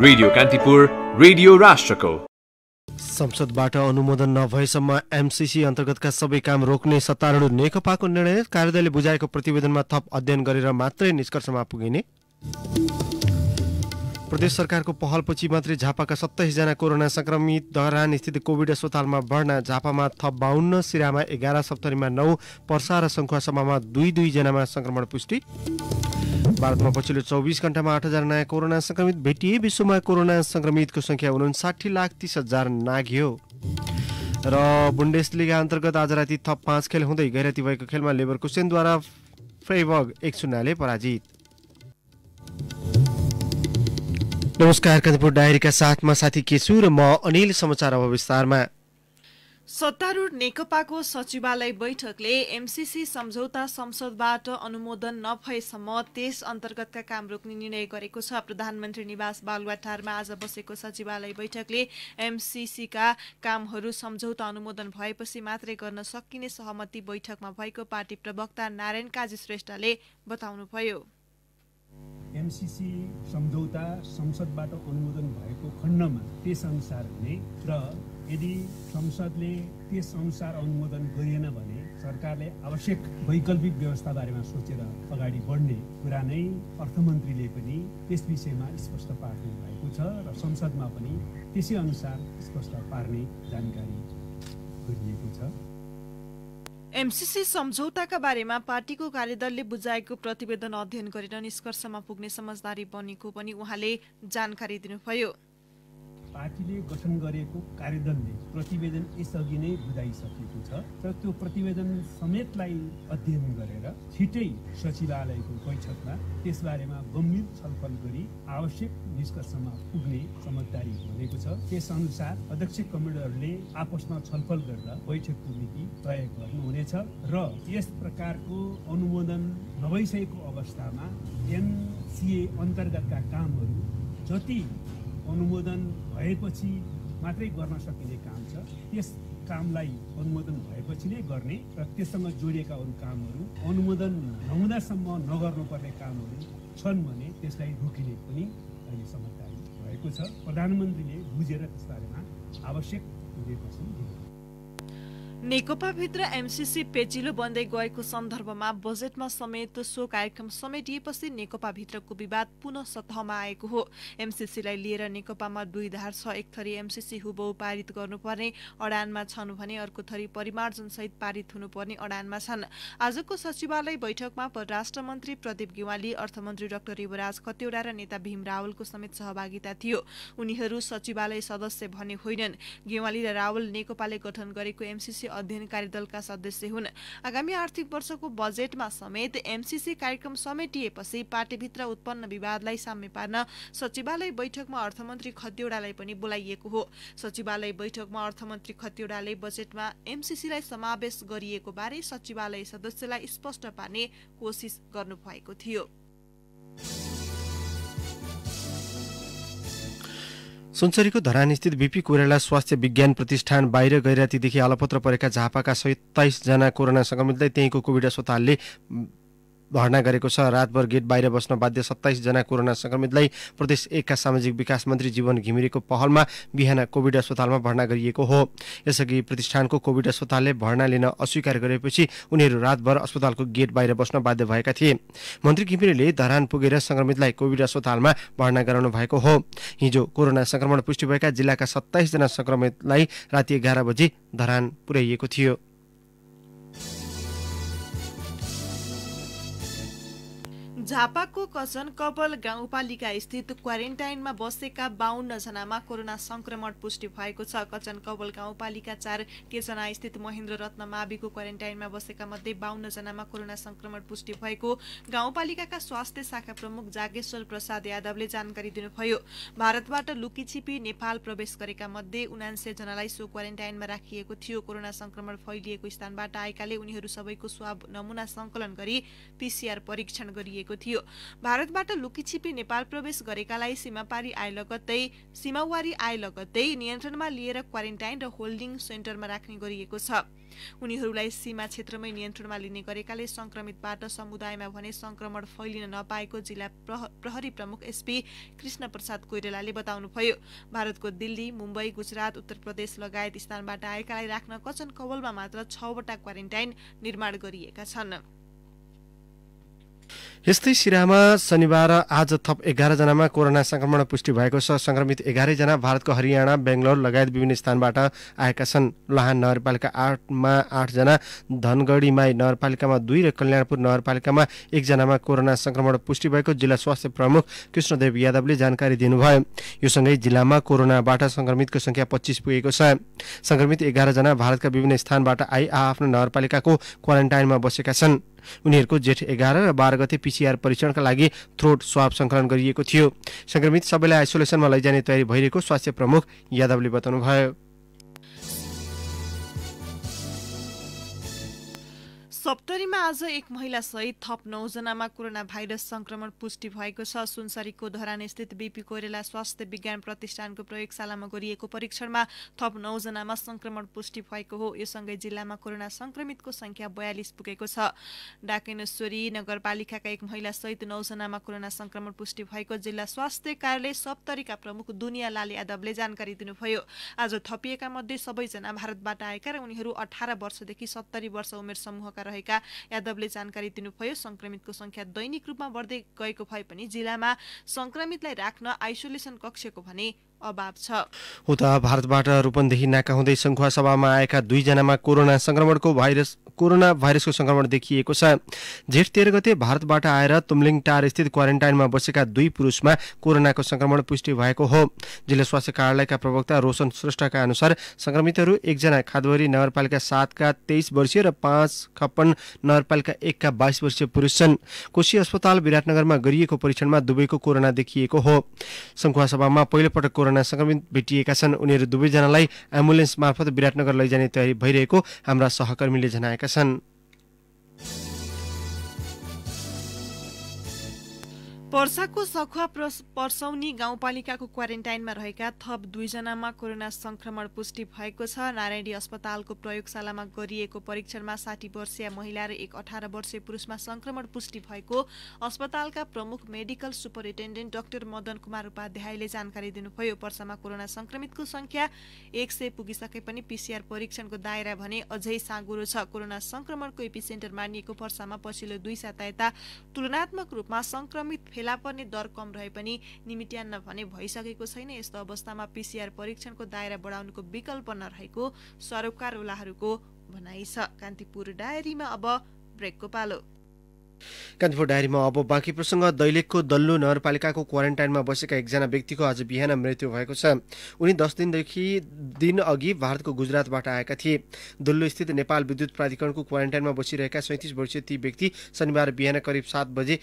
radio Kantipur radio राष्ट्रको संसदबाट अनुमोदन नभएसम्म एमसिसी अन्तर्गतका सबै काम रोक्ने सत्तारूढ नेकपाको निर्णय कार्यालयले बुझाएको प्रतिवेदनमा थप अध्ययन गरेर मात्रै निष्कर्षमा पुगिने प्रदेश सरकारको पहलपछि मात्रै झापाका सत्ताइसजना कोरोना संक्रमित दहरान स्थित कोविड अस्पतालमा बढ्न झापामा थप बाहन्न सिरामा एघार सप्तरीमा नौ पर्सा र शङ्खुवासम्ममा दुई दुईजनामा संक्रमण पुष्टि भारतमा पछिल्लो चौबिस घण्टामा आठ हजार नयाँ कोरोना संक्रमित भेटिए विश्वमा कोरोना संक्रमितको संख्या उनासाठी लाख तिस हजार नाग्यो र लिगा अन्तर्गत आज राति थप पाँच खेल हुँदै गैराती भएको खेलमा लेबर कुसेनद्वारा फ्रेबग एक शून्यले पराजित नमस्कार कान्तिपुर डायरीका साथमा साथी केसु र म अनिल समाचार अब विस्तारमा सत्तारूढ नेकपाको सचिवालय बैठकले एमसिसी सम्झौता संसदबाट अनुमोदन नभएसम्म त्यस अन्तर्गतका काम रोक्ने निर्णय गरेको छ प्रधानमन्त्री निवास बालुवाटारमा आज बसेको सचिवालय बैठकले एमसिसीका कामहरू सम्झौता अनुमोदन भएपछि मात्रै गर्न सकिने सहमति बैठकमा भएको पार्टी प्रवक्ता नारायण काजी श्रेष्ठले बताउनुभयो एमसिसी सम्झौता संसदबाट अनुमोदन भएको खण्डमा त्यस अनुसार हुने र यदि संसदले त्यस अनुसार अनुमोदन गरिएन भने सरकारले आवश्यक वैकल्पिक व्यवस्था बारेमा सोचेर अगाडि बढ्ने कुरा नै अर्थमन्त्रीले पनि त्यस विषयमा स्पष्ट पार्नु भएको छ र संसदमा पनि त्यसै अनुसार स्पष्ट पार्ने जानकारी गरिएको छ एमसिसी सम्झौताका बारेमा पार्टीको कार्यदलले बुझाएको प्रतिवेदन अध्ययन गरेर निष्कर्षमा पुग्ने समझदारी बनेको पनि उहाँले जानकारी दिनुभयो पार्टीले गठन गरेको कार्यदलले प्रतिवेदन यसअघि नै बुझाइसकेको छ तर त्यो प्रतिवेदन समेतलाई अध्ययन गरेर छिटै सचिवालयको बैठकमा त्यसबारेमा गम्भीर छलफल गरी आवश्यक निष्कर्षमा पुग्ने समझदारी भनेको छ त्यसअनुसार अध्यक्ष कमिटीहरूले आपसमा छलफल गरेर बैठकको मिति तय गर्नुहुनेछ र यस प्रकारको अनुमोदन नभइसकेको अवस्थामा एनसिए अन्तर्गतका कामहरू जति अनुमोदन भएपछि मात्रै गर्न सकिने काम छ त्यस कामलाई अनुमोदन भएपछि नै गर्ने र त्यससँग जोडिएका अरू कामहरू अनुमोदन नहुँदासम्म नगर्नुपर्ने कामहरू छन् भने त्यसलाई रोकिने पनि अहिले समझदारी भएको छ प्रधानमन्त्रीले बुझेर त्यस आवश्यक निर्देशन दिएको नेकपाभित्र एमसिसी पेचिलो बन्दै गएको सन्दर्भमा बजेटमा समेत सो कार्यक्रम समेटिएपछि नेकपाभित्रको विवाद पुनः सतहमा आएको हो एमसिसीलाई लिएर नेकपामा दुई धार छ एक थरी एमसिसी हुबहु पारित गर्नुपर्ने अडानमा छन् भने अर्को थरी परिमार्जनसहित पारित हुनुपर्ने अडानमा छन् आजको सचिवालय बैठकमा परराष्ट्र मन्त्री प्रदीप गेवाली अर्थमन्त्री डाक्टर युवराज खतेवडा र नेता भीम रावलको समेत सहभागिता थियो उनीहरू सचिवालय सदस्य भने होइनन् गेवाली र रावल नेकपाले गठन गरेको एमसिसी अध्ययन कार्यदलका सदस्य हुन् आगामी आर्थिक वर्षको बजेटमा समेत एमसिसी कार्यक्रम समेटिएपछि पार्टीभित्र उत्पन्न विवादलाई साम्य पार्न सचिवालय बैठकमा अर्थमन्त्री खतिवड़ालाई पनि बोलाइएको हो सचिवालय बैठकमा अर्थमन्त्री खतिवड़ाले बजेटमा एमसिसीलाई समावेश गरिएको बारे सचिवालय सदस्यलाई स्पष्ट पार्ने कोसिस गर्नुभएको थियो सुनसरीको धरानस्थित बिपी कोइराला स्वास्थ्य विज्ञान प्रतिष्ठान बाहिर गैरातीदेखि अलपत्र परेका झापाका तेइसजना कोरोना सङ्क्रमितलाई त्यहीँको कोभिड अस्पतालले भर्ना गरेको छ रातभर गेट बाहिर बस्न बाध्य सत्ताइसजना कोरोना सङ्क्रमितलाई प्रदेश एकका सामाजिक विकास मन्त्री जीवन घिमिरेको पहलमा बिहान कोभिड अस्पतालमा भर्ना गरिएको हो यसअघि प्रतिष्ठानको कोभिड अस्पतालले भर्ना लिन अस्वीकार गरेपछि उनीहरू रातभर अस्पतालको गेट बाहिर बस्न बाध्य भएका थिए मन्त्री घिमिरेले धरान पुगेर सङ्क्रमितलाई कोभिड अस्पतालमा भर्ना गराउनु भएको हो हिजो कोरोना सङ्क्रमण पुष्टि भएका जिल्लाका सत्ताइसजना सङ्क्रमितलाई राति एघार बजी धरान पुर्याइएको थियो झापाको कचन कपल गाउँपालिका स्थित क्वारेन्टाइनमा बसेका बाहन्न जनामा कोरोना संक्रमण पुष्टि भएको छ कचन कपल गाउँपालिका चार केचना स्थित महेन्द्र रत्न माविको क्वारेन्टाइनमा बसेका मध्ये बाहन्न जनामा कोरोना संक्रमण पुष्टि भएको गाउँपालिकाका स्वास्थ्य शाखा प्रमुख जागेश्वर प्रसाद यादवले जानकारी दिनुभयो भारतबाट लुकीछिपी नेपाल प्रवेश गरेका मध्ये उनान्से जनालाई सो क्वारेन्टाइनमा राखिएको थियो कोरोना संक्रमण फैलिएको स्थानबाट आएकाले उनीहरू सबैको स्वाब नमुना संकलन गरी पीसीआर परीक्षण गरिएको थियो भारतबाट लुकीछिपी नेपाल प्रवेश गरेकालाई सीमापारी आए लगत्तै सीमावारी आए लगत्तै नियन्त्रणमा लिएर क्वारेन्टाइन र होल्डिङ सेन्टरमा राख्ने गरिएको छ उनीहरूलाई सीमा क्षेत्रमै नियन्त्रणमा लिने गरेकाले संक्रमितबाट समुदायमा भने संक्रमण फैलिन नपाएको जिल्ला प्रहरी प्रमुख एसपी कृष्ण प्रसाद कोइरालाले बताउनुभयो भारतको दिल्ली मुम्बई गुजरात उत्तर प्रदेश लगायत स्थानबाट आएकालाई राख्न कचन कवलमा मात्र छवटा क्वारेन्टाइन निर्माण गरिएका छन् यस्तै सिरामा शनिबार आज थप एघारजनामा कोरोना संक्रमण पुष्टि भएको छ संक्रमित एघारैजना भारतको हरियाणा बेङ्गलोर लगायत विभिन्न स्थानबाट आएका छन् लहान नगरपालिका आठमा आठजना धनगढीमाई नगरपालिकामा दुई र कल्याणपुर नगरपालिकामा एकजनामा कोरोना संक्रमण पुष्टि भएको जिल्ला स्वास्थ्य प्रमुख कृष्णदेव यादवले जानकारी दिनुभयो यो सँगै जिल्लामा कोरोनाबाट संक्रमितको संख्या पच्चिस पुगेको छ संक्रमित एघारजना भारतका विभिन्न स्थानबाट आई आआफ्नो नगरपालिकाको क्वारेन्टाइनमा बसेका छन् उनीहरूको जेठ एघार र बाह्र गते पिसिआर परीक्षणका लागि थ्रोट स्वाब सङ्कलन गरिएको थियो संक्रमित सबैलाई आइसोलेसनमा लैजाने तयारी भइरहेको स्वास्थ्य प्रमुख यादवले बताउनुभयो सप्तरीमा आज एक महिला सहित थप नौजनामा कोरोना भाइरस संक्रमण पुष्टि भएको छ सुनसरीको स्थित बिपी कोइरेला स्वास्थ्य विज्ञान प्रतिष्ठानको प्रयोगशालामा गरिएको परीक्षणमा थप नौजनामा संक्रमण पुष्टि भएको हो यो जिल्लामा कोरोना संक्रमितको संख्या बयालिस पुगेको छ डाकेनेश्वरी नगरपालिकाका एक महिला सहित नौजनामा कोरोना संक्रमण पुष्टि भएको जिल्ला स्वास्थ्य कार्यालय सप्तरीका प्रमुख दुनिया लाल यादवले जानकारी दिनुभयो आज थपिएका मध्ये सबैजना भारतबाट आएका र उनीहरू अठार वर्षदेखि सत्तरी वर्ष उमेर समूहका रहे रहेका यादवले जानकारी दिनुभयो संक्रमितको संख्या दैनिक रूपमा बढ्दै गएको भए पनि जिल्लामा संक्रमितलाई राख्न आइसोलेसन कक्षको भने अभाव छ उता भारतबाट रूपन्देही नाका हुँदै सङ्खुवा सभामा आएका दुईजनामा कोरोना सङ्क्रमणको भाइरस कोरोना भाइरसको सङ्क्रमण देखिएको छ जेठ तेह्र गते भारतबाट आएर टार स्थित क्वारेन्टाइनमा बसेका दुई पुरुषमा कोरोनाको संक्रमण पुष्टि भएको हो जिल्ला स्वास्थ्य कार्यालयका प्रवक्ता रोशन श्रेष्ठका अनुसार सङ्क्रमितहरू एकजना खादवरी नगरपालिका सातका तेइस वर्षीय र पाँच खप्पन नगरपालिका एकका बाइस वर्षीय पुरुष छन् कोशी अस्पताल विराटनगरमा गरिएको परीक्षणमा दुवैको कोरोना देखिएको हो सभामा पहिलोपटक कोरोना संक्रमित भेटिएका छन् उनीहरू दुवैजनालाई एम्बुलेन्स मार्फत विराटनगर लैजाने तयारी भइरहेको हाम्रा सहकर्मीले जनाएका छन् पर्साको सखुवा पर्सौनी गाउँपालिकाको क्वारेन्टाइनमा रहेका थप दुईजनामा कोरोना संक्रमण पुष्टि भएको छ नारायणी अस्पतालको प्रयोगशालामा गरिएको परीक्षणमा साठी वर्षीय महिला र एक अठार वर्षीय पुरुषमा संक्रमण पुष्टि भएको अस्पतालका प्रमुख medical superintendent doctor Madan Kumar उपाध्यायले जानकारी दिनुभयो पर्सामा कोरोना संक्रमितको संख्या एक सय पुगिसके पनि पिसिआर परीक्षणको दायरा भने अझै साँगुरो छ कोरोना संक्रमणको सेन्टर मानिएको पर्सामा पछिल्लो दुई साता यता तुलनात्मक रूपमा संक्रमित फेला पर्ने दर कम रहे पनि निमिट्यान्न भने भइसकेको छैन यस्तो अवस्थामा पिसिआर परीक्षणको दायरा बढाउनुको विकल्प नरहेको सरोकारवालाहरूको भनाइ छ कान्तिपुर डायरीमा अब ब्रेकको पालो कान्तिपुर डायरीमा अब बाँकी प्रसङ्ग दैलेखको दल्लु नगरपालिकाको क्वारेन्टाइनमा बसेका एकजना व्यक्तिको आज बिहान मृत्यु भएको छ उनी दस दिनदेखि दिन अघि भारतको गुजरातबाट आएका थिए दल्लु स्थित नेपाल विद्युत प्राधिकरणको क्वारेन्टाइनमा बसिरहेका सैँतिस वर्षीय ती व्यक्ति शनिबार बिहान करिब सात बजे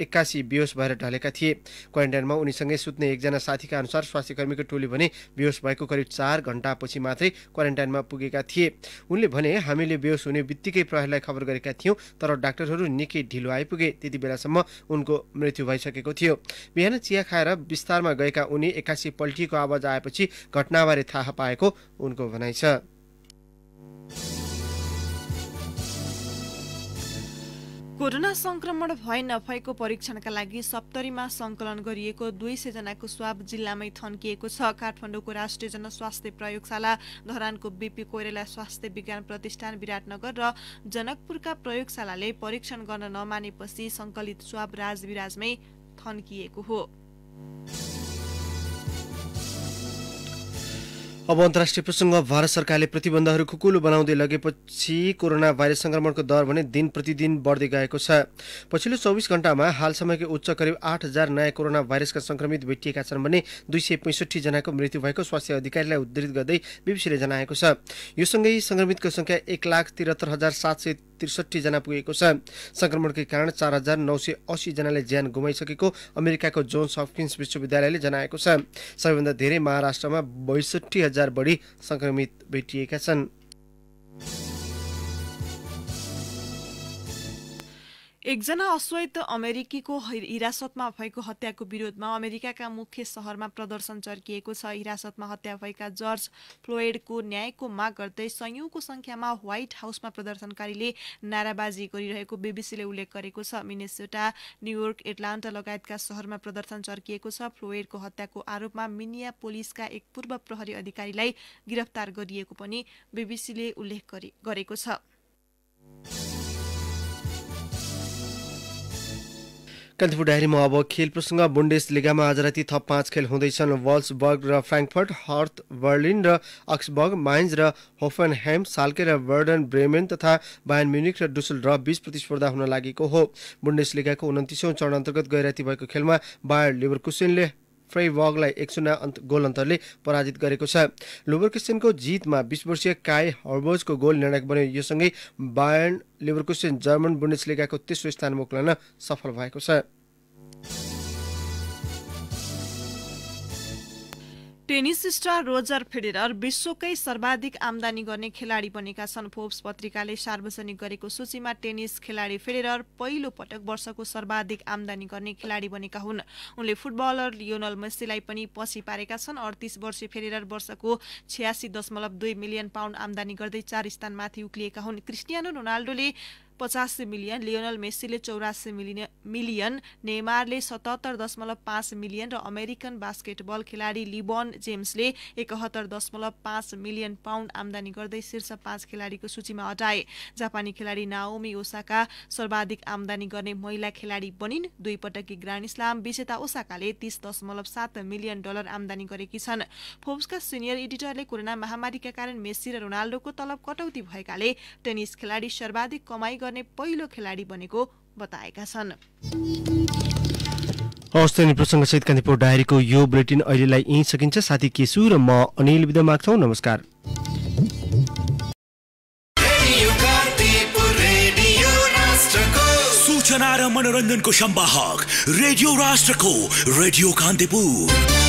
एक्कासी बेहोस भएर ढलेका थिए क्वारेन्टाइनमा उनीसँगै सुत्ने एकजना साथीका अनुसार स्वास्थ्यकर्मीको टोली भने बेहोस भएको करिब चार घन्टापछि मात्रै क्वारेन्टाइनमा पुगेका थिए उनले भने हामीले बेहोस हुने बित्तिकै प्रहरीलाई खबर गरेका थियौँ तर डाक्टरहरू निकै ढिलो आइपुगे त्यति बेलासम्म उनको मृत्यु भइसकेको थियो बिहान चिया खाएर विस्तारमा गएका उनी एक्कासी पल्टिएको आवाज आएपछि घटनाबारे थाहा पाएको उनको भनाइ छ कोरोना संक्रमण भए नभएको परीक्षणका लागि सप्तरीमा संकलन गरिएको दुई सय जनाको स्वाब जिल्लामै थन्किएको छ काठमाडौँको राष्ट्रिय जनस्वास्थ्य प्रयोगशाला धरानको बिपी कोइरेला स्वास्थ्य विज्ञान प्रतिष्ठान विराटनगर र जनकपुरका प्रयोगशालाले परीक्षण गर्न नमानेपछि संकलित स्वाब राजविराजमै थन्किएको हो अब अन्तर्राष्ट्रिय प्रसङ्ग भारत सरकारले प्रतिबन्धहरू खुकुलो बनाउँदै लगेपछि कोरोना भाइरस सङ्क्रमणको दर भने दिन प्रतिदिन बढ्दै गएको छ पछिल्लो चौबिस घण्टामा हालसम्मको उच्च करिब आठ हजार नयाँ कोरोना भाइरसका संक्रमित भेटिएका छन् भने दुई सय पैँसठीजनाको मृत्यु भएको स्वास्थ्य अधिकारीलाई उद्धृत गर्दै बिबिसीले जनाएको छ यो सँगै सङ्क्रमितको सङ्ख्या एक लाख त्रिहत्तर हजार सात सय त्रिसठीजना पुगेको छ सङ्क्रमणकै कारण चार हजार नौ सय असीजनाले ज्यान गुमाइसकेको अमेरिकाको जोन्स हपकिन्स विश्वविद्यालयले जनाएको छ सबैभन्दा धेरै महाराष्ट्रमा बैसठी हजार बढी संक्रमित भेटिएका छन् एकजना अश्वेत अमेरिकीको हिरासतमा भएको हत्याको विरोधमा अमेरिकाका मुख्य सहरमा प्रदर्शन चर्किएको छ हिरासतमा हत्या भएका जर्ज फ्लोएडको न्यायको माग गर्दै सयौंको संख्यामा व्हाइट हाउसमा प्रदर्शनकारीले नाराबाजी गरिरहेको बीबीसीले उल्लेख गरेको छ मिनेसोटा न्युयोर्क एटलान्टा लगायतका सहरमा प्रदर्शन चर्किएको छ फ्लोएडको हत्याको आरोपमा मिनिया पोलिसका एक पूर्व प्रहरी अधिकारीलाई गिरफ्तार गरिएको पनि बीबीसीले उल्लेख गरेको छ कान्तिपुर डायरीमा अब खेल प्रसङ्ग बुन्डेस लिगामा आज राति थप पाँच खेल हुँदैछन् वल्सबर्ग र फ्राङ्कफर्ट हर्थ बर्लिन र अक्सबर्ग माइन्ज र होफन साल्के र बर्डन ब्रेमेन तथा बायन म्युनिक र डुसल र बीच प्रतिस्पर्धा हुन लागेको हो बुन्डेस लिगाको उन्तिसौँ चरण अन्तर्गत गैराती भएको खेलमा बायर कुसिनले फ्रेबर्गलाई एक शून्य अन्त गोल अन्तरले पराजित गरेको छ लुबरकिस्टेनको जितमा बिस वर्षीय काय हर्बोजको गोल निर्णायक बन्यो योसँगै बायन लिभरकुस्टेन जर्मन लिगाको तेस्रो स्थानमा उक्लन सफल भएको छ टेनिस स्टार रोजर फेडेरर विश्वकै सर्वाधिक आमदानी गर्ने खेलाडी बनेका छन् फोर्ब्स पत्रिकाले सार्वजनिक गरेको सूचीमा टेनिस खेलाडी फेडेरर पहिलो पटक वर्षको सर्वाधिक आमदानी गर्ने खेलाडी बनेका हुन् उनले फुटबलर लियोनल मेस्सीलाई पनि पछि पारेका छन् अडतिस वर्षीय फेडेरर वर्षको छ्यासी दशमलव दुई मिलियन पाउन्ड आमदानी गर्दै चार स्थानमाथि उक्लिएका हुन् क्रिस्टियानो रोनाल्डोले पचासी मिलियन लियोनल मेस्सीले चौरासी मिलियन मिलियन नेमारले सतहत्तर दशमलव पाँच मिलियन र अमेरिकन बास्केटबल खेलाडी लिबन जेम्सले एकहत्तर दशमलव पाँच मिलियन पाउन्ड आमदानी गर्दै शीर्ष पाँच खेलाडीको सूचीमा अटाए जापानी खेलाडी नाओमी ओसाका सर्वाधिक आमदानी गर्ने महिला खेलाडी बनिन् दुई पटकी ग्रान्ड इस्लाम विजेता ओसाकाले तीस दशमलव सात मिलियन डलर आमदानी गरेकी छन् फोर्ब्सका सिनियर एडिटरले कोरोना महामारीका कारण मेस्सी र रोनाल्डोको तलब कटौती भएकाले टेनिस खेलाडी सर्वाधिक कमाई गर्ने पहिलो खेलाडी बनेको बताएका छन् हवस् त प्रसङ्गसहित कान्तिपुर डायरीको यो बुलेटिन अहिलेलाई यहीँ सकिन्छ साथी केशु र म अनिल विदा माग्छौँ नमस्कार सूचना र मनोरञ्जनको सम्वाहक रेडियो राष्ट्रको रेडियो कान्तिपुर